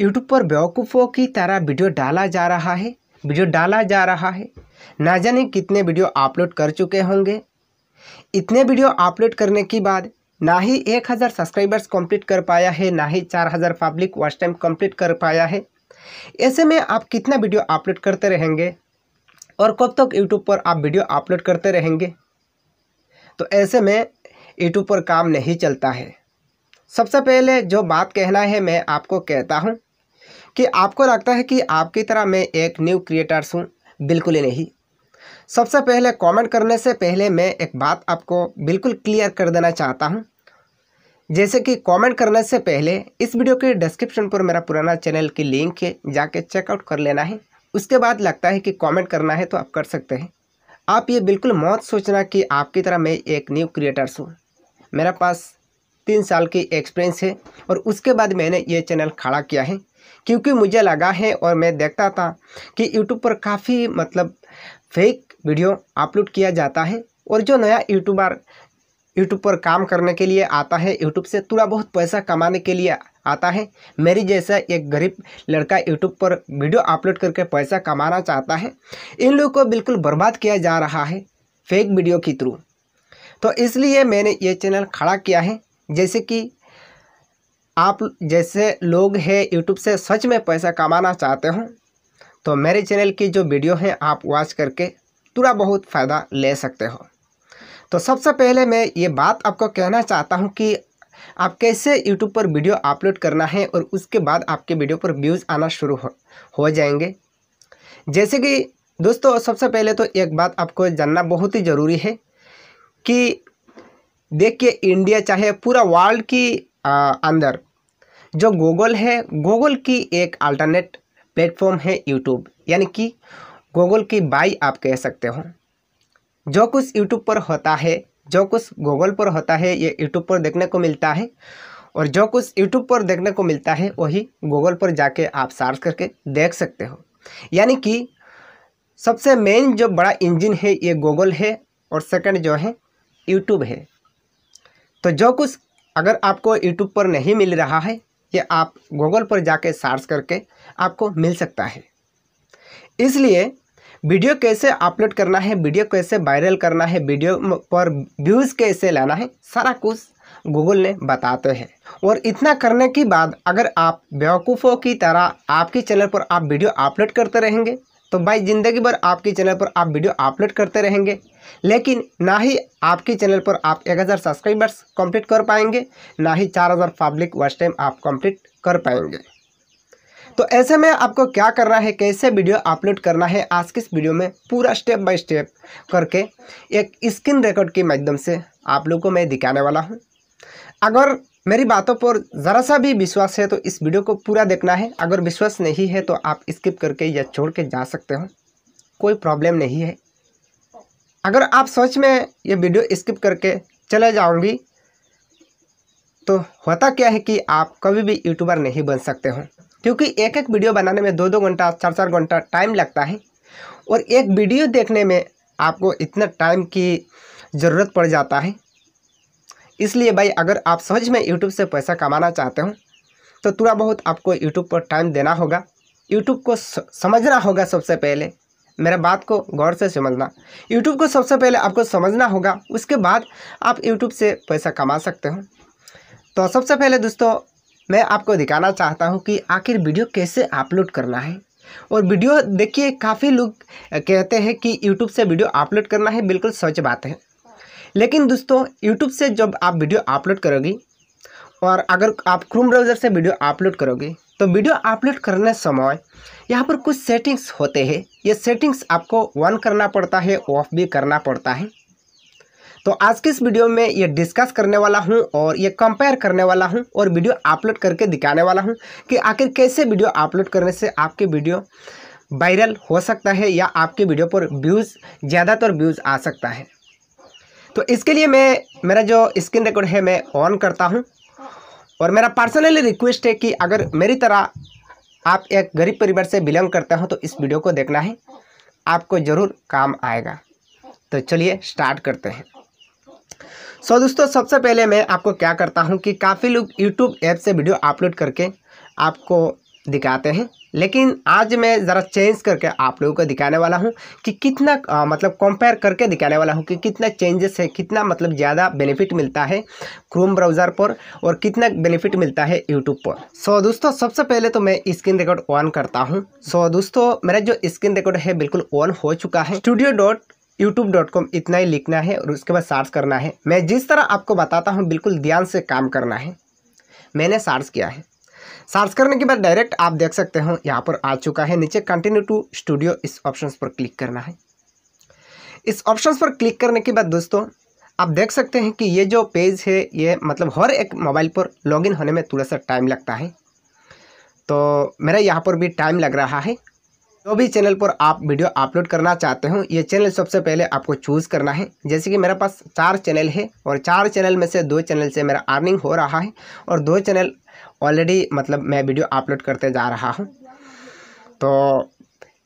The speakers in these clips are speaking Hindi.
यूट्यूब पर बेवकूफ़ों की तरह वीडियो डाला जा रहा है वीडियो डाला जा रहा है ना जाने कितने वीडियो अपलोड कर चुके होंगे इतने वीडियो अपलोड करने के बाद ना ही एक हज़ार सब्सक्राइबर्स कंप्लीट कर पाया है ना ही चार हज़ार पब्लिक वॉच टाइम कंप्लीट कर पाया है ऐसे में आप कितना वीडियो अपलोड करते रहेंगे और कब तक तो यूट्यूब पर आप वीडियो अपलोड करते रहेंगे तो ऐसे में यूट्यूब पर काम नहीं चलता है सबसे पहले जो बात कहना है मैं आपको कहता हूँ कि आपको लगता है कि आपकी तरह मैं एक न्यू क्रिएटर्स हूँ बिल्कुल ही नहीं सबसे पहले कमेंट करने से पहले मैं एक बात आपको बिल्कुल क्लियर कर देना चाहता हूँ जैसे कि कमेंट करने से पहले इस वीडियो के डिस्क्रिप्शन पर मेरा पुराना चैनल की लिंक है जाके चेकआउट कर लेना है उसके बाद लगता है कि कमेंट करना है तो आप कर सकते हैं आप ये बिल्कुल मौत सोचना कि आपकी तरह मैं एक न्यू क्रिएटर्स हूँ मेरा पास तीन साल की एक्सपीरियंस है और उसके बाद मैंने ये चैनल खड़ा किया है क्योंकि मुझे लगा है और मैं देखता था कि यूट्यूब पर काफ़ी मतलब फेक वीडियो अपलोड किया जाता है और जो नया यूट्यूबर यूट्यूब पर काम करने के लिए आता है यूट्यूब से थोड़ा बहुत पैसा कमाने के लिए आता है मेरी जैसा एक गरीब लड़का यूट्यूब पर वीडियो अपलोड करके पैसा कमाना चाहता है इन लोगों को बिल्कुल बर्बाद किया जा रहा है फेक वीडियो के थ्रू तो इसलिए मैंने ये चैनल खड़ा किया है जैसे कि आप जैसे लोग हैं यूट्यूब से सच में पैसा कमाना चाहते हो तो मेरे चैनल की जो वीडियो हैं आप वॉच करके थोड़ा बहुत फ़ायदा ले सकते हो तो सबसे पहले मैं ये बात आपको कहना चाहता हूँ कि आप कैसे यूट्यूब पर वीडियो अपलोड करना है और उसके बाद आपके वीडियो पर व्यूज़ आना शुरू हो, हो जाएंगे जैसे कि दोस्तों सबसे पहले तो एक बात आपको जानना बहुत ही ज़रूरी है कि देखिए इंडिया चाहे पूरा वर्ल्ड की आ, अंदर जो गूगल है गूगल की एक अल्टरनेट प्लेटफॉर्म है यूट्यूब यानी कि गूगल की बाई आप कह सकते हो जो कुछ यूट्यूब पर होता है जो कुछ गूगल पर होता है ये यूट्यूब पर देखने को मिलता है और जो कुछ यूट्यूब पर देखने को मिलता है वही गूगल पर जाके आप सर्च करके देख सकते हो यानी कि सबसे मेन जो बड़ा इंजन है ये गूगल है और सेकंड जो है यूट्यूब है तो जो कुछ अगर आपको यूट्यूब पर नहीं मिल रहा है ये आप गूगल पर जाके सर्च करके आपको मिल सकता है इसलिए वीडियो कैसे अपलोड करना है वीडियो कैसे वायरल करना है वीडियो पर व्यूज़ कैसे लाना है सारा कुछ गूगल ने बताते हैं और इतना करने के बाद अगर आप बेवकूफ़ों की तरह आपके चैनल पर आप वीडियो अपलोड करते रहेंगे तो भाई ज़िंदगी भर आपके चैनल पर आप वीडियो अपलोड करते रहेंगे लेकिन ना ही आपके चैनल पर आप 1000 सब्सक्राइबर्स कंप्लीट कर पाएंगे ना ही 4000 पब्लिक वॉच टाइम आप कंप्लीट कर पाएंगे तो ऐसे में आपको क्या करना है कैसे वीडियो अपलोड करना है आज के इस वीडियो में पूरा स्टेप बाय स्टेप करके एक स्क्रीन रिकॉर्ड के माध्यम से आप लोग को मैं दिखाने वाला हूँ अगर मेरी बातों पर ज़रा सा भी विश्वास है तो इस वीडियो को पूरा देखना है अगर विश्वास नहीं है तो आप स्किप करके या छोड़ के जा सकते हो कोई प्रॉब्लम नहीं है अगर आप सोच में ये वीडियो स्किप करके चले जाओगी तो होता क्या है कि आप कभी भी यूट्यूबर नहीं बन सकते हो क्योंकि एक एक वीडियो बनाने में दो दो घंटा चार चार घंटा टाइम लगता है और एक वीडियो देखने में आपको इतना टाइम की ज़रूरत पड़ जाता है इसलिए भाई अगर आप समझ में यूट्यूब से पैसा कमाना चाहते हो तो थोड़ा बहुत आपको यूट्यूब पर टाइम देना होगा यूट्यूब को समझना होगा सबसे पहले मेरे बात को गौर से समझना यूट्यूब को सबसे पहले आपको समझना होगा उसके बाद आप यूट्यूब से पैसा कमा सकते हो तो सबसे पहले दोस्तों मैं आपको दिखाना चाहता हूँ कि आखिर वीडियो कैसे अपलोड करना है और वीडियो देखिए काफ़ी लोग कहते हैं कि यूट्यूब से वीडियो अपलोड करना है बिल्कुल सच बात है लेकिन दोस्तों यूट्यूब से जब आप वीडियो अपलोड करोगे और अगर आप क्रोम ब्राउज़र से वीडियो अपलोड करोगे तो वीडियो अपलोड करने समय यहाँ पर कुछ सेटिंग्स होते हैं ये सेटिंग्स आपको ऑन करना पड़ता है ऑफ भी करना पड़ता है तो आज के इस वीडियो में ये डिस्कस करने वाला हूँ और ये कंपेयर करने वाला हूँ और वीडियो अपलोड करके दिखाने वाला हूँ कि आखिर कैसे वीडियो अपलोड करने से आपके वीडियो वायरल हो सकता है या आपके वीडियो पर व्यूज़ ज़्यादातर व्यूज़ आ सकता है तो इसके लिए मैं मेरा जो स्क्रीन रिकॉर्ड है मैं ऑन करता हूँ और मेरा पर्सनली रिक्वेस्ट है कि अगर मेरी तरह आप एक गरीब परिवार से बिलोंग करते हो तो इस वीडियो को देखना है आपको ज़रूर काम आएगा तो चलिए स्टार्ट करते हैं सो so, दोस्तों सबसे पहले मैं आपको क्या करता हूँ कि काफ़ी लोग यूट्यूब ऐप से वीडियो अपलोड करके आपको दिखाते हैं लेकिन आज मैं ज़रा चेंज करके आप लोगों को दिखाने वाला हूँ कि कितना आ, मतलब कंपेयर करके दिखाने वाला हूँ कि कितना चेंजेस है कितना मतलब ज़्यादा बेनिफिट मिलता है क्रोम ब्राउज़र पर और कितना बेनिफिट मिलता है यूट्यूब पर सो दोस्तों सबसे पहले तो मैं स्क्रीन रिकॉर्ड ऑन करता हूँ सो दोस्तों मेरा जो स्क्रीन रिकॉर्ड है बिल्कुल ऑन हो चुका है studio dot YouTube dot com इतना ही लिखना है और उसके बाद सर्च करना है मैं जिस तरह आपको बताता हूँ बिल्कुल ध्यान से काम करना है मैंने सर्च किया है सर्च करने के बाद डायरेक्ट आप देख सकते हो यहाँ पर आ चुका है नीचे कंटिन्यू टू स्टूडियो इस ऑप्शन पर क्लिक करना है इस ऑप्शन पर क्लिक करने के बाद दोस्तों आप देख सकते हैं कि ये जो पेज है ये मतलब हर एक मोबाइल पर लॉगिन होने में थोड़ा सा टाइम लगता है तो मेरा यहाँ पर भी टाइम लग रहा है जो भी चैनल पर आप वीडियो अपलोड करना चाहते हो ये चैनल सबसे पहले आपको चूज़ करना है जैसे कि मेरे पास चार चैनल है और चार चैनल में से दो चैनल से मेरा अर्निंग हो रहा है और दो चैनल ऑलरेडी मतलब मैं वीडियो अपलोड करते जा रहा हूँ तो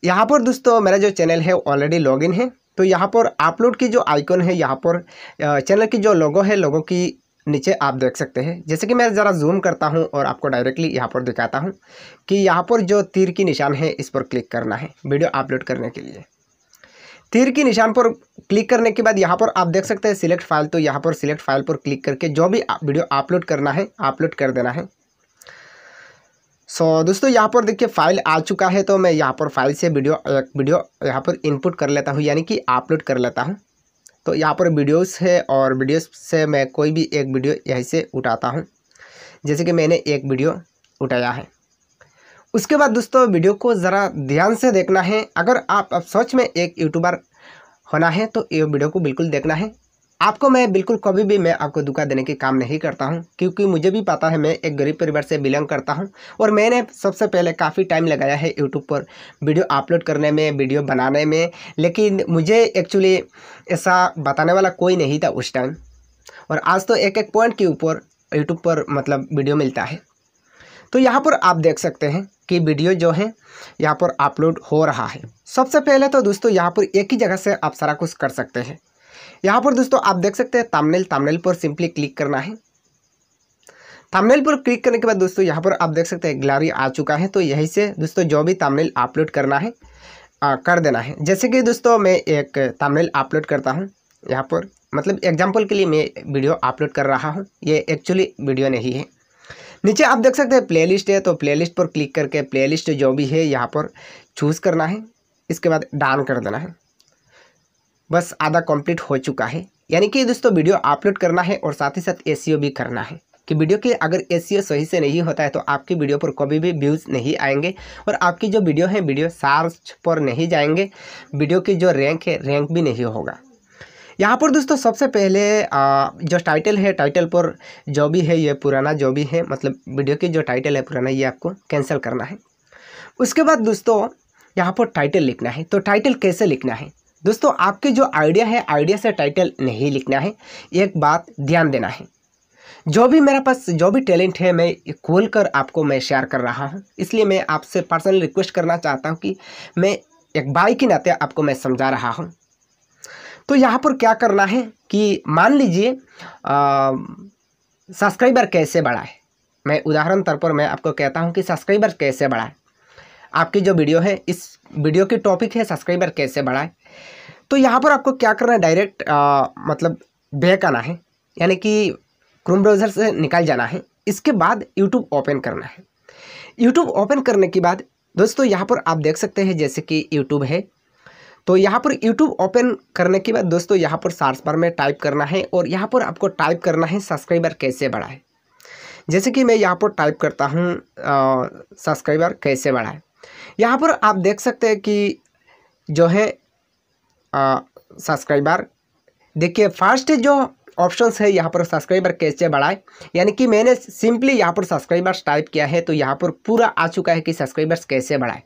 यहाँ पर दोस्तों मेरा जो चैनल है ऑलरेडी लॉगिन है तो यहाँ पर अपलोड की जो आइकन है यहाँ पर चैनल की जो लोगो है लोगों की नीचे आप देख सकते हैं जैसे कि मैं ज़रा जूम करता हूँ और आपको डायरेक्टली यहाँ पर दिखाता हूँ कि यहाँ पर जो तीर की निशान है इस पर क्लिक करना है वीडियो अपलोड करने के लिए तीर की निशान पर क्लिक करने के बाद यहाँ पर आप देख सकते हैं सिलेक्ट फाइल तो यहाँ पर सिलेक्ट फाइल पर क्लिक करके जो भी वीडियो अपलोड करना है अपलोड कर देना है सो so, दोस्तों यहाँ पर देखिए फाइल आ चुका है तो मैं यहाँ पर फाइल से वीडियो वीडियो यहाँ पर इनपुट कर लेता हूँ यानी कि अपलोड कर लेता हूँ तो यहाँ पर वीडियोस है और वीडियोस से मैं कोई भी एक वीडियो यहीं से उठाता हूँ जैसे कि मैंने एक वीडियो उठाया है उसके बाद दोस्तों वीडियो को ज़रा ध्यान से देखना है अगर आप अब सच में एक यूट्यूबर होना है तो ये वीडियो को बिल्कुल देखना है आपको मैं बिल्कुल कभी भी मैं आपको धोखा देने के काम नहीं करता हूँ क्योंकि मुझे भी पता है मैं एक गरीब परिवार से बिलोंग करता हूँ और मैंने सबसे पहले काफ़ी टाइम लगाया है यूट्यूब पर वीडियो अपलोड करने में वीडियो बनाने में लेकिन मुझे एक्चुअली ऐसा बताने वाला कोई नहीं था उस टाइम और आज तो एक एक पॉइंट के ऊपर यूट्यूब पर मतलब वीडियो मिलता है तो यहाँ पर आप देख सकते हैं कि वीडियो जो है यहाँ पर अपलोड हो रहा है सबसे पहले तो दोस्तों यहाँ पर एक ही जगह से आप सारा कुछ कर सकते हैं यहाँ पर दोस्तों आप देख सकते हैं तामनेल तामनेल पर सिंपली क्लिक करना है तामनेल पर क्लिक करने के बाद दोस्तों यहाँ पर आप देख सकते हैं गैलरी आ चुका है तो यहीं से दोस्तों जो भी तामनेल अपलोड करना है आ, कर देना है जैसे कि दोस्तों मैं एक तामनेल अपलोड करता हूँ यहाँ पर मतलब एग्जाम्पल के लिए मैं वीडियो अपलोड कर रहा हूँ ये एक्चुअली वीडियो नहीं है नीचे आप देख सकते हैं प्लेलिस्ट है तो प्लेलिस्ट पर क्लिक करके प्लेलिस्ट जो भी है यहाँ पर चूज़ करना है इसके बाद डान कर देना है बस आधा कंप्लीट हो चुका है यानी कि दोस्तों वीडियो अपलोड करना है और साथ ही साथ ए भी करना है कि वीडियो के अगर ए सही से नहीं होता है तो आपकी वीडियो पर कभी भी व्यूज़ नहीं आएंगे और आपकी जो वीडियो है वीडियो सार्च पर नहीं जाएंगे वीडियो की जो रैंक है रैंक भी नहीं होगा यहाँ पर दोस्तों सबसे पहले जो टाइटल है टाइटल पर जो भी है ये पुराना जो भी है मतलब वीडियो की जो टाइटल है पुराना ये आपको कैंसिल करना है उसके बाद दोस्तों यहाँ पर टाइटल लिखना है तो टाइटल कैसे लिखना है दोस्तों आपके जो आइडिया है आइडिया से टाइटल नहीं लिखना है एक बात ध्यान देना है जो भी मेरा पास जो भी टैलेंट है मैं खोल कर आपको मैं शेयर कर रहा हूँ इसलिए मैं आपसे पर्सनल रिक्वेस्ट करना चाहता हूँ कि मैं एक भाई के नाते आपको मैं समझा रहा हूँ तो यहाँ पर क्या करना है कि मान लीजिए सब्सक्राइबर कैसे बढ़ाए मैं उदाहरण तौर पर मैं आपको कहता हूँ कि सब्सक्राइबर कैसे बढ़ाए आपकी जो वीडियो है इस वीडियो की टॉपिक है सब्सक्राइबर कैसे बढ़ाएं तो यहाँ पर आपको क्या करना है डायरेक्ट मतलब बैक आना है यानी कि क्रोम ब्राउज़र से निकाल जाना है इसके बाद यूट्यूब ओपन करना है यूट्यूब ओपन करने के बाद दोस्तों यहाँ पर आप देख सकते हैं जैसे कि यूट्यूब है तो यहाँ पर यूट्यूब ओपन करने के बाद दोस्तों यहाँ पर सार्च पर में टाइप करना है और यहाँ पर आपको टाइप करना है सब्सक्राइबर कैसे बढ़ाएं जैसे कि मैं यहाँ पर टाइप करता हूँ सब्सक्राइबर कैसे बढ़ाए यहाँ पर आप देख सकते हैं कि जो है सब्सक्राइबर देखिए फर्स्ट जो ऑप्शंस है यहाँ पर सब्सक्राइबर कैसे बढ़ाए यानी कि मैंने सिंपली यहाँ पर सब्सक्राइबर्स टाइप किया है तो यहाँ पर पूरा आ चुका है कि सब्सक्राइबर्स कैसे बढ़ाए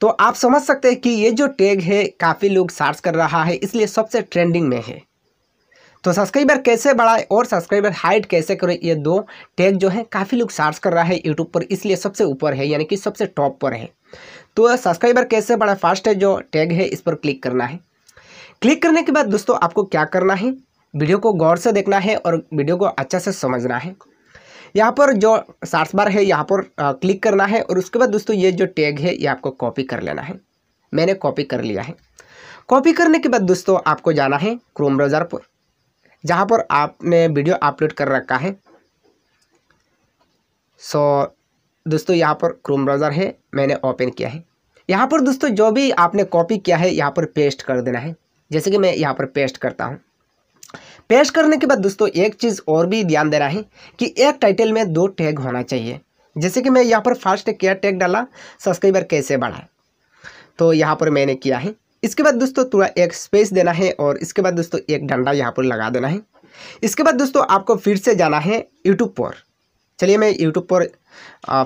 तो आप समझ सकते हैं कि ये जो टैग है काफ़ी लोग सर्च कर रहा है इसलिए सबसे ट्रेंडिंग में है तो सब्सक्राइबर कैसे बढ़ाए और सब्सक्राइबर हाइट कैसे करें ये दो टैग जो है काफ़ी लोग सर्च कर रहा है यूट्यूब पर इसलिए सबसे ऊपर है यानी कि सबसे टॉप पर है तो सब्सक्राइबर कैसे बड़ा फास्ट है जो टैग है इस पर क्लिक करना है क्लिक करने के बाद दोस्तों आपको क्या करना है वीडियो को गौर से देखना है और वीडियो को अच्छा से समझना है यहाँ पर जो सार्स बार है यहाँ पर क्लिक करना है और उसके बाद दोस्तों ये जो टैग है ये आपको कॉपी कर लेना है मैंने कॉपी कर लिया है कॉपी करने के बाद दोस्तों आपको जाना है क्रोम ब्राउज़र पर जहाँ पर आपने वीडियो अपलोड कर रखा है सो दोस्तों यहाँ पर क्रोम ब्राउज़र है मैंने ओपन किया है यहाँ पर दोस्तों जो भी आपने कॉपी किया है यहाँ पर पेस्ट कर देना है जैसे कि मैं यहाँ पर पेस्ट करता हूँ पेस्ट करने के बाद दोस्तों एक चीज़ और भी ध्यान देना है कि एक टाइटल में दो टैग होना चाहिए जैसे कि मैं यहाँ पर फास्ट क्या टैग डाला सब्सक्राइबर कैसे बढ़ाए तो यहाँ पर मैंने किया है इसके बाद दोस्तों थोड़ा एक स्पेस देना है और इसके बाद दोस्तों एक डंडा यहाँ पर लगा देना है इसके बाद दोस्तों आपको फिर से जाना है यूट्यूब पर चलिए मैं यूट्यूब पर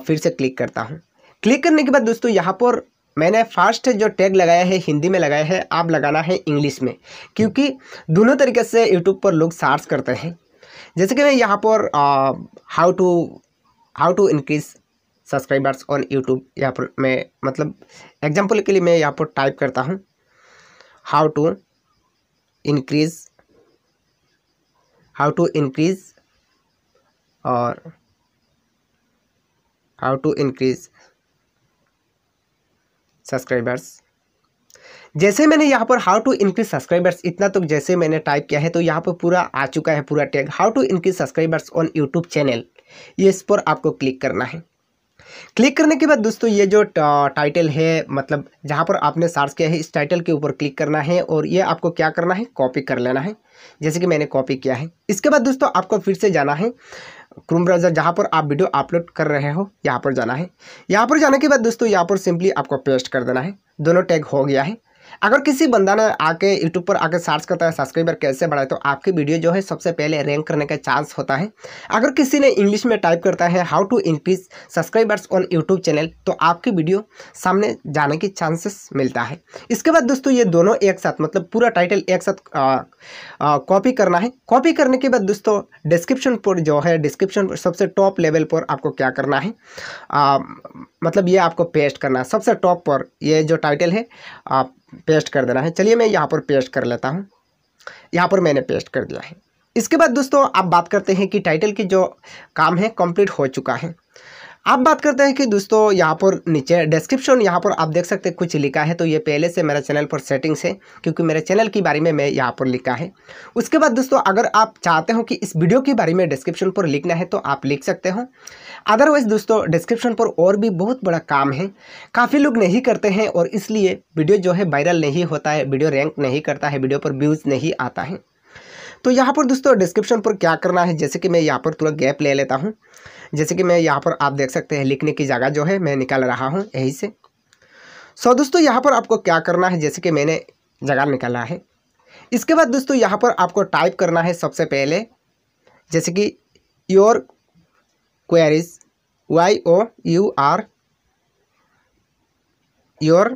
फिर से क्लिक करता हूँ क्लिक करने के बाद दोस्तों यहाँ पर मैंने फर्स्ट जो टैग लगाया है हिंदी में लगाया है आप लगाना है इंग्लिश में क्योंकि दोनों तरीके से यूट्यूब पर लोग सर्च करते हैं जैसे कि मैं यहाँ पर how to how to increase subscribers on YouTube यहाँ पर मैं मतलब एग्जाम्पल के लिए मैं यहाँ पर टाइप करता हूँ how to increase how to increase और हाउ टू इंक्रीज सब्सक्राइबर्स जैसे मैंने यहाँ पर हाउ टू इंक्रीज सब्सक्राइबर्स इतना तो जैसे मैंने टाइप किया है तो यहाँ पर पूरा आ चुका है पूरा tag how to increase subscribers on YouTube channel ये इस पर आपको क्लिक करना है क्लिक करने के बाद दोस्तों ये जो टाइटल है मतलब जहाँ पर आपने सर्च किया है इस टाइटल के ऊपर क्लिक करना है और ये आपको क्या करना है कॉपी कर लेना है जैसे कि मैंने कॉपी किया है इसके बाद दोस्तों आपको फिर से जाना है क्रूम ब्राउज़र जहाँ पर आप वीडियो अपलोड कर रहे हो यहाँ पर जाना है यहाँ पर जाने के बाद दोस्तों यहाँ पर सिंपली आपको पेस्ट कर देना है दोनों टैग हो गया है अगर किसी बंदा ने आके यूट्यूब पर आके सर्च करता है सब्सक्राइबर कैसे बढ़ाए तो आपकी वीडियो जो है सबसे पहले रैंक करने का चांस होता है अगर किसी ने इंग्लिश में टाइप करता है how to increase subscribers on YouTube channel तो आपकी वीडियो सामने जाने की चांसेस मिलता है इसके बाद दोस्तों ये दोनों एक साथ मतलब पूरा टाइटल एक साथ कॉपी करना है कॉपी करने के बाद दोस्तों डिस्क्रिप्शन पर जो है डिस्क्रिप्शन पर सबसे टॉप लेवल पर आपको क्या करना है आ, मतलब ये आपको पेस्ट करना है सबसे टॉप पर ये जो टाइटल है आ, पेस्ट कर देना है चलिए मैं यहाँ पर पेस्ट कर लेता हूँ यहाँ पर मैंने पेस्ट कर दिया है इसके बाद दोस्तों आप बात करते हैं कि टाइटल की जो काम है कंप्लीट हो चुका है आप बात करते हैं कि दोस्तों यहाँ पर नीचे डिस्क्रिप्शन यहाँ पर आप देख सकते हैं कुछ लिखा है तो ये पहले से मेरे चैनल पर सेटिंग्स है क्योंकि मेरे चैनल के बारे में मैं यहाँ पर लिखा है उसके बाद दोस्तों अगर आप चाहते हो कि इस वीडियो के बारे में डिस्क्रिप्शन पर लिखना है तो आप लिख सकते हो अदरवाइज़ दोस्तों डिस्क्रिप्शन पर और भी बहुत बड़ा काम है काफ़ी लोग नहीं करते हैं और इसलिए वीडियो जो है वायरल नहीं होता है वीडियो रैंक नहीं करता है वीडियो पर व्यूज़ नहीं आता है तो यहाँ पर दोस्तों डिस्क्रिप्शन पर क्या करना है जैसे कि मैं यहाँ पर थोड़ा गैप ले लेता हूँ जैसे कि मैं यहाँ पर आप देख सकते हैं लिखने की जगह जो है मैं निकाल रहा हूँ यहीं से सो दोस्तों यहाँ पर आपको क्या करना है जैसे कि मैंने जगह निकाला है इसके बाद दोस्तों यहाँ पर आपको टाइप करना है सबसे पहले जैसे कि your queries Y o U R your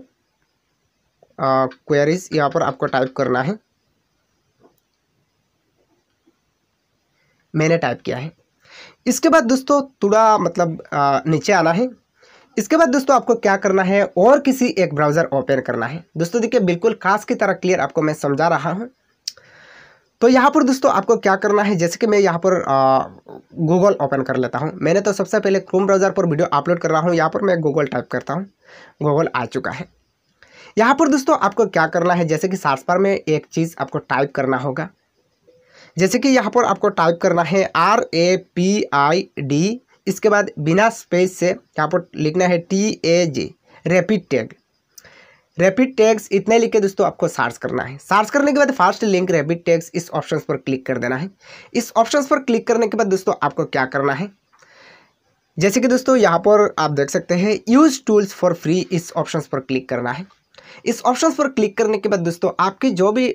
queries यहाँ पर आपको टाइप करना है मैंने टाइप किया है इसके बाद दोस्तों थोड़ा मतलब आ, uh, नीचे आना है इसके बाद दोस्तों आपको क्या करना है और किसी एक ब्राउज़र ओपन करना है दोस्तों देखिए बिल्कुल खास की तरह क्लियर आपको मैं समझा रहा हूँ तो यहाँ पर दोस्तों आपको क्या करना है जैसे कि मैं यहाँ पर गूगल ओपन कर लेता हूँ मैंने तो सबसे पहले क्रोम ब्राउज़र पर वीडियो अपलोड कर रहा हूँ यहाँ पर मैं गूगल टाइप करता हूँ गूगल आ चुका है यहाँ पर दोस्तों आपको क्या करना है जैसे कि सार्स पर में एक चीज़ आपको टाइप करना होगा जैसे कि यहाँ पर आपको टाइप करना है R A P I D इसके बाद बिना स्पेस से यहाँ पर लिखना है T A J rapid tag rapid tags इतने लिख के दोस्तों आपको सार्च करना है सार्च करने के बाद फास्ट लिंक रैपिड टैग्स इस ऑप्शन पर क्लिक कर देना है इस ऑप्शन पर क्लिक करने के बाद दोस्तों आपको क्या करना है जैसे कि दोस्तों यहाँ पर आप देख सकते हैं यूज़ टूल्स फॉर फ्री इस ऑप्शन पर क्लिक करना है इस ऑप्शन पर क्लिक करने के बाद दोस्तों आपकी जो भी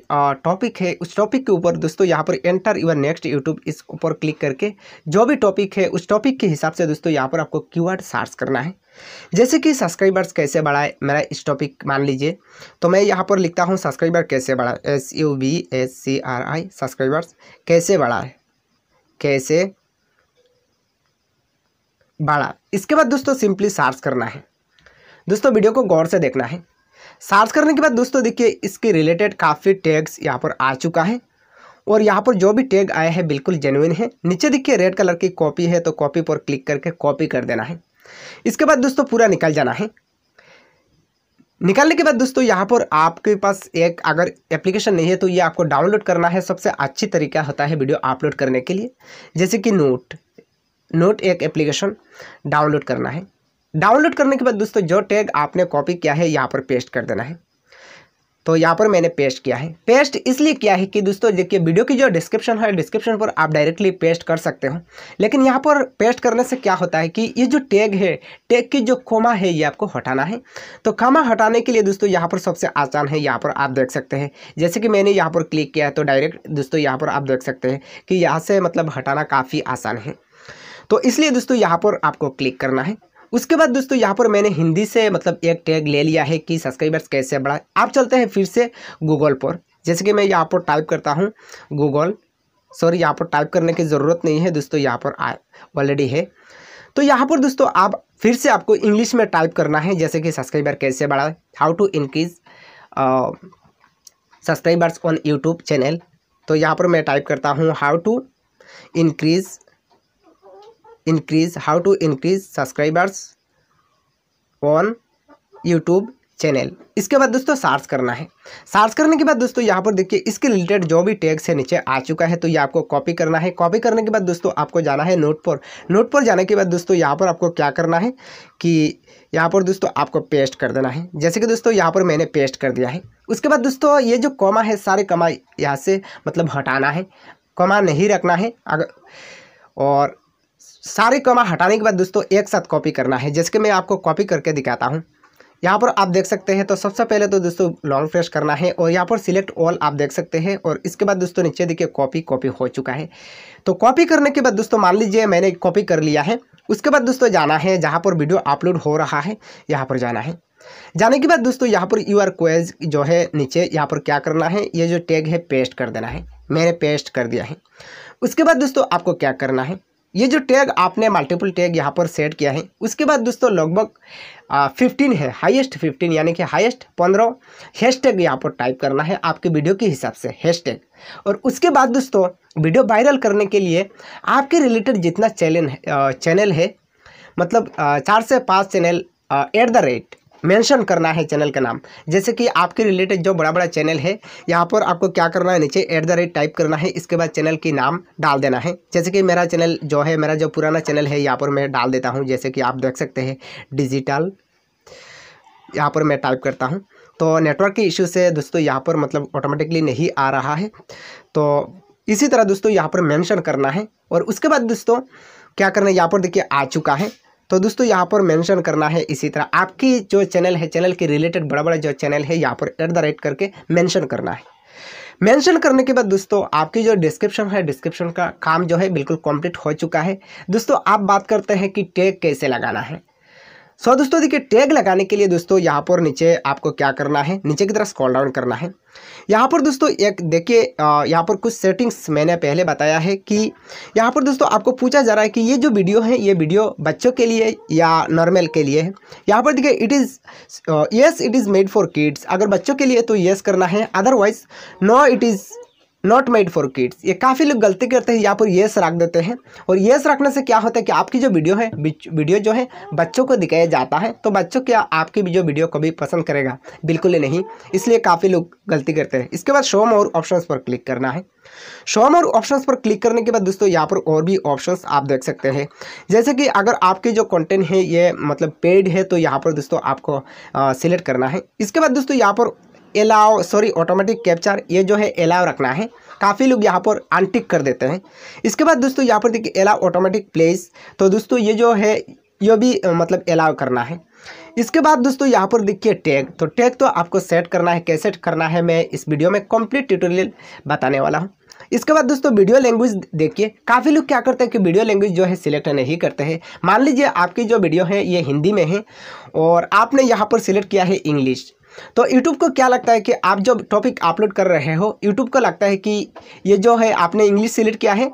टॉपिक है उस टॉपिक के ऊपर दोस्तों यहाँ पर एंटर यूर नेक्स्ट यूट्यूब इस ऊपर क्लिक करके जो भी टॉपिक है उस टॉपिक के हिसाब से दोस्तों यहाँ पर आपको क्यू आर सर्च करना है जैसे कि सब्सक्राइबर्स कैसे बढ़ाए मेरा इस टॉपिक मान लीजिए तो मैं यहाँ पर लिखता हूँ सब्सक्राइबर कैसे बढ़ाए S U B S C R I subscribers कैसे बढ़ाए कैसे बढ़ा इसके बाद दोस्तों सिंपली सर्च करना है दोस्तों वीडियो को गौर से देखना है सर्च करने के बाद दोस्तों देखिए इसके रिलेटेड काफ़ी टैग्स यहाँ पर आ चुका है और यहाँ पर जो भी टैग आया है बिल्कुल जेनुइन है नीचे देखिए रेड कलर की कॉपी है तो कॉपी पर क्लिक करके कॉपी कर देना है इसके बाद दोस्तों पूरा निकल जाना है निकालने के बाद दोस्तों यहाँ पर आपके पास एक अगर एप्लीकेशन नहीं है तो ये आपको डाउनलोड करना है सबसे अच्छी तरीका होता है वीडियो अपलोड करने के लिए जैसे कि नोट नोट एक एप्लीकेशन डाउनलोड करना है डाउनलोड करने के बाद दोस्तों जो टैग आपने कॉपी किया है यहाँ पर पेस्ट कर देना है तो यहाँ पर मैंने पेस्ट किया है पेस्ट इसलिए किया है कि दोस्तों देखिए वीडियो की जो डिस्क्रिप्शन है डिस्क्रिप्शन पर आप डायरेक्टली पेस्ट कर सकते हो लेकिन यहाँ पर पेस्ट करने से क्या होता है कि ये जो टैग है टैग की जो कोमा है ये आपको हटाना है तो कोमा हटाने के लिए दोस्तों यहाँ पर सबसे आसान है यहाँ पर आप देख सकते हैं जैसे कि मैंने यहाँ पर क्लिक किया है तो डायरेक्ट दोस्तों यहाँ पर आप देख सकते हैं कि यहाँ से मतलब हटाना काफ़ी आसान है तो इसलिए दोस्तों यहाँ पर आपको क्लिक करना है उसके बाद दोस्तों यहाँ पर मैंने हिंदी से मतलब एक टैग ले लिया है कि सब्सक्राइबर्स कैसे बढ़ाए आप चलते हैं फिर से गूगल पर जैसे कि मैं यहाँ पर टाइप करता हूँ गूगल सॉरी यहाँ पर टाइप करने की ज़रूरत नहीं है दोस्तों यहाँ पर ऑलरेडी है तो यहाँ पर दोस्तों आप फिर से आपको इंग्लिश में टाइप करना है जैसे कि सब्सक्राइबर कैसे बढ़ाए how to increase subscribers on YouTube channel तो यहाँ पर मैं टाइप करता हूँ how to increase increase how to increase subscribers on YouTube channel इसके बाद दोस्तों सर्च करना है सर्च करने के बाद दोस्तों यहाँ पर देखिए इसके रिलेटेड जो भी टैक्स है नीचे आ चुका है तो ये आपको कॉपी करना है कॉपी करने के बाद दोस्तों आपको जाना है नोट पर नोट पर जाने के बाद दोस्तों यहाँ पर आपको क्या करना है कि यहाँ पर दोस्तों आपको पेस्ट कर देना है जैसे कि दोस्तों यहाँ पर मैंने पेस्ट कर दिया है उसके बाद दोस्तों ये जो कॉमा है सारे कमा यहाँ से मतलब हटाना है कॉमा नहीं रखना है अगर और सारे कॉमा हटाने के बाद दोस्तों एक साथ कॉपी करना है जैसे कि मैं आपको कॉपी करके दिखाता हूँ यहाँ पर आप देख सकते हैं तो सबसे पहले तो दोस्तों लॉन्ग प्रेस करना है और यहाँ पर सिलेक्ट ऑल आप देख सकते हैं और इसके बाद दोस्तों नीचे देखिए कॉपी कॉपी हो चुका है तो कॉपी करने के बाद दोस्तों मान लीजिए मैंने कॉपी कर लिया है उसके बाद दोस्तों जाना है जहाँ पर वीडियो अपलोड हो रहा है यहाँ पर जाना है जाने के बाद दोस्तों यहाँ पर यू आर क्वेज जो है नीचे यहाँ पर क्या करना है ये जो टैग है पेस्ट कर देना है मैंने पेस्ट कर दिया है उसके बाद दोस्तों आपको क्या करना है ये जो टैग आपने मल्टीपल टैग यहाँ पर सेट किया है उसके बाद दोस्तों लगभग फिफ्टीन है हाईएस्ट फिफ्टीन यानी कि हाईएस्ट पंद्रह हैश टैग यहाँ पर टाइप करना है आपके वीडियो के हिसाब से हैश टैग और उसके बाद दोस्तों वीडियो वायरल करने के लिए आपके रिलेटेड जितना चैनल चैनल है मतलब चार से पाँच channel at the rate mention करना है चैनल का नाम जैसे कि आपके रिलेटेड जो बड़ा बड़ा चैनल है यहाँ पर आपको क्या करना है नीचे एट द रेट टाइप करना है इसके बाद चैनल की नाम डाल देना है जैसे कि मेरा चैनल जो है मेरा जो पुराना चैनल है यहाँ पर मैं डाल देता हूँ जैसे कि आप देख सकते हैं डिजिटल यहाँ पर मैं टाइप करता हूँ तो नेटवर्क के इशू से दोस्तों यहाँ पर मतलब ऑटोमेटिकली नहीं आ रहा है तो इसी तरह दोस्तों यहाँ पर मैंशन करना है और उसके बाद दोस्तों क्या करना है यहाँ पर देखिए आ चुका है तो दोस्तों यहाँ पर मेंशन करना है इसी तरह आपकी जो चैनल है चैनल के रिलेटेड बड़ा बड़ा जो चैनल है यहाँ पर एट द रेट करके मेंशन करना है मेंशन करने के बाद दोस्तों आपकी जो डिस्क्रिप्शन है डिस्क्रिप्शन का काम जो है बिल्कुल कंप्लीट हो चुका है दोस्तों आप बात करते हैं कि टैग कैसे लगाना है सो so, दोस्तों देखिए टैग लगाने के लिए दोस्तों यहाँ पर नीचे आपको क्या करना है नीचे की तरफ स्क्रॉल डाउन करना है यहाँ पर दोस्तों एक देखिए यहाँ पर कुछ सेटिंग्स मैंने पहले बताया है कि यहाँ पर दोस्तों आपको पूछा जा रहा है कि ये जो वीडियो है ये वीडियो बच्चों के लिए या नॉर्मल के लिए है यहाँ पर देखिए it is yes it is made for kids अगर बच्चों के लिए तो येस करना है otherwise no it is not made for kids ये काफ़ी लोग गलती करते हैं यहाँ पर येस रख देते हैं और येस रखने से क्या होता है कि आपकी जो वीडियो है वीडियो जो है बच्चों को दिखाया जाता है तो बच्चों क्या आपकी भी जो वीडियो कभी पसंद करेगा बिल्कुल ही नहीं इसलिए काफ़ी लोग गलती करते हैं इसके बाद शो मोर ऑप्शंस पर क्लिक करना है शो मोर ऑप्शंस पर क्लिक करने के बाद दोस्तों यहाँ पर और भी ऑप्शन आप देख सकते हैं जैसे कि अगर आपके जो कॉन्टेंट है ये मतलब पेड है तो यहाँ पर दोस्तों आपको सिलेक्ट करना है इसके बाद दोस्तों यहाँ पर एलाव सॉरी ऑटोमेटिक कैप्चर ये जो है एलाव रखना है काफ़ी लोग यहाँ पर अनटिक कर देते हैं इसके बाद दोस्तों यहाँ पर देखिए एलाव ऑटोमेटिक प्लेस तो दोस्तों ये जो है ये भी मतलब अलाव करना है इसके बाद दोस्तों यहाँ पर देखिए टैग तो टैग तो आपको सेट करना है कैसेट करना है मैं इस वीडियो में कंप्लीट ट्यूटोरियल बताने वाला हूँ इसके बाद दोस्तों वीडियो लैंग्वेज देखिए काफ़ी लोग क्या करते हैं कि वीडियो लैंग्वेज जो है सिलेक्ट नहीं करते हैं मान लीजिए आपकी जो वीडियो है ये हिंदी में है और आपने यहाँ पर सिलेक्ट किया है इंग्लिश तो यूट्यूब को क्या लगता है कि आप जब टॉपिक अपलोड कर रहे हो यूट्यूब को लगता है कि ये जो है आपने इंग्लिश सिलेक्ट किया है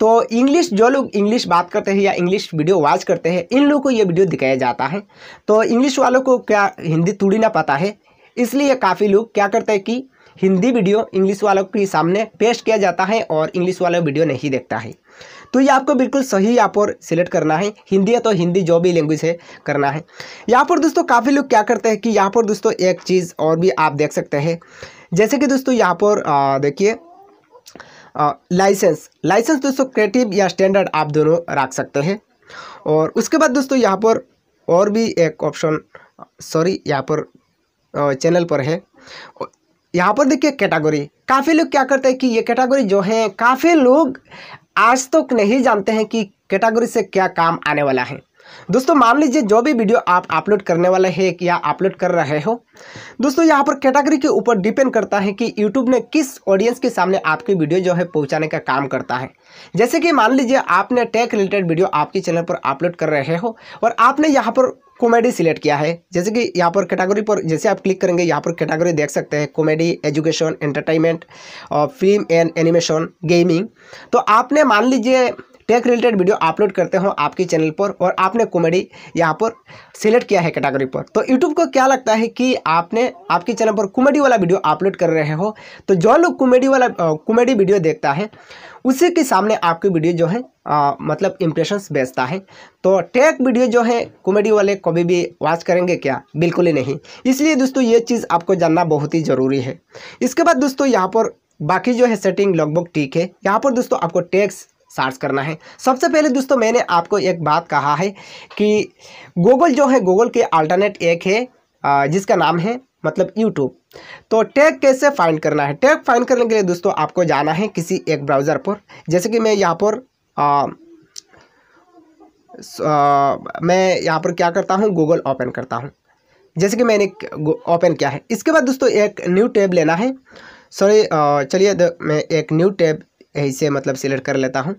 तो इंग्लिश जो लोग इंग्लिश बात करते हैं या इंग्लिश वीडियो वॉच करते हैं इन लोगों को ये वीडियो दिखाया जाता है तो इंग्लिश वालों को क्या हिंदी थोड़ी ना पता है इसलिए काफ़ी लोग क्या करते हैं कि हिंदी वीडियो इंग्लिश वालों के सामने पेश किया जाता है और इंग्लिश वाला वीडियो नहीं देखता है तो ये आपको बिल्कुल सही यहाँ पर सिलेक्ट करना है हिंदी है तो हिंदी जो भी लैंग्वेज है करना है यहाँ पर दोस्तों काफ़ी लोग क्या करते हैं कि यहाँ पर दोस्तों एक चीज़ और भी आप देख सकते हैं जैसे कि दोस्तों यहाँ पर देखिए लाइसेंस लाइसेंस दोस्तों क्रिएटिव या स्टैंडर्ड आप दोनों रख सकते हैं और उसके बाद दोस्तों यहाँ पर और भी एक ऑप्शन सॉरी यहाँ पर चैनल पर है यहाँ पर देखिए कैटागोरी काफ़ी लोग क्या करते हैं कि ये कैटागोरी जो है काफ़ी लोग आज तक तो नहीं जानते हैं कि कैटागरी से क्या काम आने वाला है दोस्तों मान लीजिए जो भी वीडियो आप अपलोड करने वाले हैं या अपलोड कर रहे हो दोस्तों यहाँ पर कैटेगरी के ऊपर डिपेंड करता है कि यूट्यूब ने किस ऑडियंस के सामने आपकी वीडियो जो है पहुँचाने का काम करता है जैसे कि मान लीजिए आपने टेक रिलेटेड वीडियो आपके चैनल पर अपलोड कर रहे हो और आपने यहाँ पर कॉमेडी सिलेक्ट किया है जैसे कि यहाँ पर कैटेगरी पर जैसे आप क्लिक करेंगे यहाँ पर कैटेगरी देख सकते हैं कॉमेडी एजुकेशन एंटरटेनमेंट और फिल्म एंड एनिमेशन गेमिंग तो आपने मान लीजिए टेक रिलेटेड वीडियो अपलोड करते हो आपके चैनल पर और आपने कॉमेडी यहाँ पर सिलेक्ट किया है कैटेगरी पर तो यूट्यूब को क्या लगता है कि आपने आपके चैनल पर कॉमेडी वाला वीडियो अपलोड कर रहे हो तो जो लोग कॉमेडी वाला कॉमेडी वीडियो देखता है उसी के सामने आपकी वीडियो जो है आ, मतलब इम्प्रेशंस बेचता है तो टेक वीडियो जो है कॉमेडी वाले कभी भी वॉच करेंगे क्या बिल्कुल ही नहीं इसलिए दोस्तों ये चीज़ आपको जानना बहुत ही ज़रूरी है इसके बाद दोस्तों यहाँ पर बाकी जो है सेटिंग लगभग ठीक है यहाँ पर दोस्तों आपको टैक्स सर्च करना है सबसे पहले दोस्तों मैंने आपको एक बात कहा है कि गूगल जो है गूगल के अल्टरनेट एक है जिसका नाम है मतलब यूट्यूब तो टैग कैसे फाइंड करना है टैग फाइंड करने के लिए दोस्तों आपको जाना है किसी एक ब्राउज़र पर जैसे कि मैं यहाँ पर मैं यहाँ पर क्या करता हूँ गूगल ओपन करता हूँ जैसे कि मैंने ओपन किया है इसके बाद दोस्तों एक न्यू टैब लेना है सॉरी चलिए मैं एक न्यू टैब ऐसे मतलब सिलेक्ट कर लेता हूँ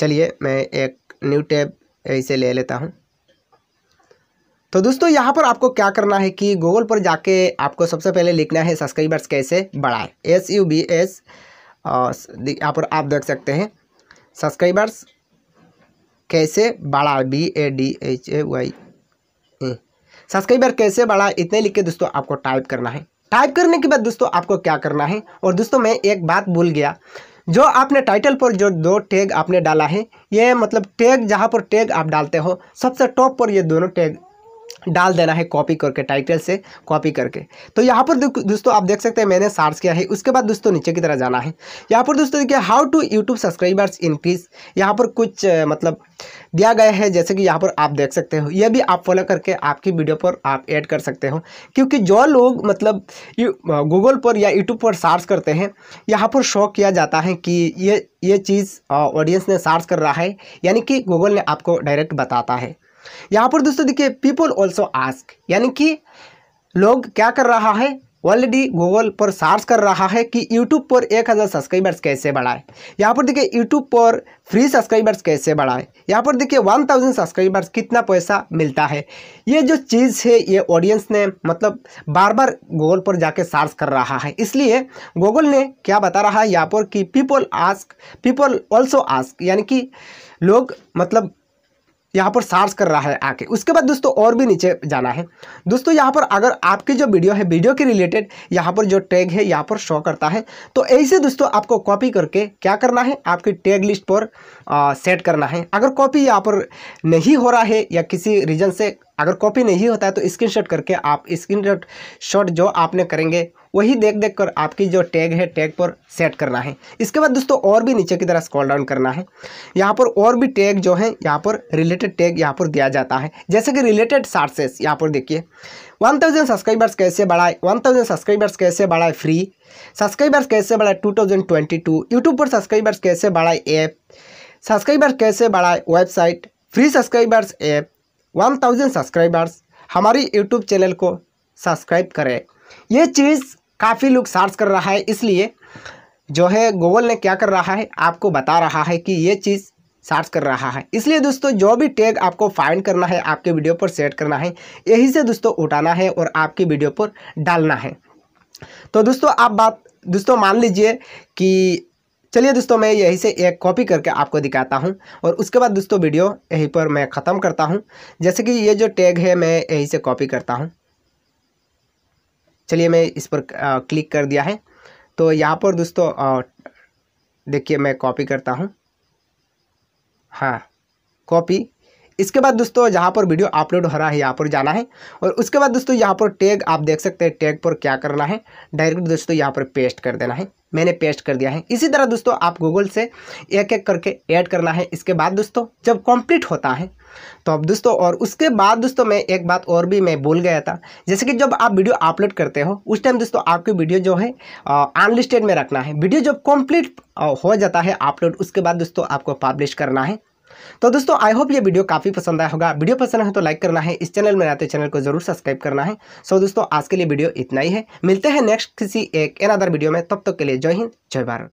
चलिए मैं एक न्यू टैब इसे ले लेता हूँ तो दोस्तों यहाँ पर आपको क्या करना है कि गूगल पर जाके आपको सबसे पहले लिखना है सब्सक्राइबर्स कैसे बढ़ाएं एस यू बी एस यहाँ पर आप देख सकते हैं सब्सक्राइबर्स कैसे बढ़ा B A D H A Y subscriber कैसे बढ़ा इतने लिख के दोस्तों आपको टाइप करना है टाइप करने के बाद दोस्तों आपको क्या करना है और दोस्तों मैं एक बात भूल गया जो आपने टाइटल पर जो दो टैग आपने डाला है ये मतलब टैग जहाँ पर टैग आप डालते हो सबसे टॉप पर ये दोनों टैग डाल देना है कॉपी करके टाइटल से कॉपी करके तो यहाँ पर दोस्तों आप देख सकते हैं मैंने सर्च किया है उसके बाद दोस्तों नीचे की तरह जाना है यहाँ पर दोस्तों देखिए how to YouTube subscribers increase यहाँ पर कुछ मतलब दिया गया है जैसे कि यहाँ पर आप देख सकते हो यह भी आप फॉलो करके आपकी वीडियो पर आप ऐड कर सकते हो क्योंकि जो लोग मतलब गूगल पर या यूट्यूब पर सर्च करते हैं यहाँ पर शो किया जाता है कि ये ये चीज़ ऑडियंस ने सर्च कर रहा है यानी कि गूगल ने आपको डायरेक्ट बताता है यहाँ पर दोस्तों देखिए पीपल ऑल्सो आस्क यानी कि लोग क्या कर रहा है ऑलरेडी गूगल पर सर्च कर रहा है कि यूट्यूब पर एक हज़ार सब्सक्राइबर्स कैसे बढ़ाए यहाँ पर देखिए यूट्यूब पर फ्री सब्सक्राइबर्स कैसे बढ़ाए यहाँ पर देखिए वन थाउजेंड सब्सक्राइबर्स कितना पैसा मिलता है ये जो चीज़ है ये ऑडियंस ने मतलब बार बार गूगल पर जाके सर्च कर रहा है इसलिए गूगल ने क्या बता रहा है यहाँ पर कि people ask people also ask यानी कि लोग मतलब यहाँ पर सार्च कर रहा है आके उसके बाद दोस्तों और भी नीचे जाना है दोस्तों यहाँ पर अगर आपकी जो वीडियो है वीडियो के रिलेटेड यहाँ पर जो टैग है यहाँ पर शो करता है तो ऐसे दोस्तों आपको कॉपी करके क्या करना है आपकी टैग लिस्ट पर आ, सेट करना है अगर कॉपी यहाँ पर नहीं हो रहा है या किसी रीज़न से अगर कॉपी नहीं होता है तो स्क्रीन करके आप शॉट जो आपने करेंगे वही देख देख कर आपकी जो टैग है टैग पर सेट करना है इसके बाद दोस्तों और भी नीचे की तरह स्क्रॉल डाउन करना है यहाँ पर और भी टैग जो है यहाँ पर रिलेटेड टैग यहाँ पर दिया जाता है जैसे कि रिलेटेड सार्सेस यहाँ पर देखिए वन थाउजेंड सब्सक्राइबर्स कैसे बढ़ाए वन थाउजेंड सब्सक्राइबर्स कैसे बढ़ाए फ्री सब्सक्राइबर्स कैसे बढ़ाए two thousand twenty two YouTube पर सब्सक्राइबर्स कैसे बढ़ाए ऐप सब्सक्राइबर्स कैसे बढ़ाए website free subscribers app one thousand subscribers हमारी यूट्यूब चैनल को सब्सक्राइब करें ये चीज़ काफ़ी लोग सर्च कर रहा है इसलिए जो है गूगल ने क्या कर रहा है आपको बता रहा है कि ये चीज़ सर्च कर रहा है इसलिए दोस्तों जो भी टैग आपको फाइंड करना है आपके वीडियो पर सेट करना है यही से दोस्तों उठाना है और आपकी वीडियो पर डालना है तो दोस्तों आप बात दोस्तों मान लीजिए कि चलिए दोस्तों मैं यही से एक कॉपी करके आपको दिखाता हूं और उसके बाद दोस्तों वीडियो यहीं पर मैं ख़त्म करता हूं जैसे कि ये जो टैग है मैं यहीं से कॉपी करता हूँ चलिए मैं इस पर क्लिक कर दिया है तो यहाँ पर दोस्तों देखिए मैं कॉपी करता हूँ हाँ कॉपी इसके बाद दोस्तों जहाँ पर वीडियो अपलोड हो रहा है यहाँ पर जाना है और उसके बाद दोस्तों यहाँ पर टैग आप देख सकते हैं टैग पर क्या करना है डायरेक्ट दोस्तों यहाँ पर पेस्ट कर देना है मैंने पेस्ट कर दिया है इसी तरह दोस्तों आप गूगल से एक एक करके ऐड करना है इसके बाद दोस्तों जब कंप्लीट होता है तो अब दोस्तों और उसके बाद दोस्तों मैं एक बात और भी मैं भूल गया था जैसे कि जब आप वीडियो अपलोड करते हो उस टाइम दोस्तों आपकी वीडियो जो है अनलिस्टेड में रखना है वीडियो जब कंप्लीट हो जाता है अपलोड उसके बाद दोस्तों आपको पब्लिश करना है तो दोस्तों आई होप ये वीडियो काफ़ी पसंद आया होगा वीडियो पसंद है तो लाइक करना है इस चैनल में आते तो चैनल को जरूर सब्सक्राइब करना है सो दोस्तों आज के लिए वीडियो इतना ही है मिलते हैं नेक्स्ट किसी एक एन अदर वीडियो में तब तक तो के लिए जय हिंद जय भारत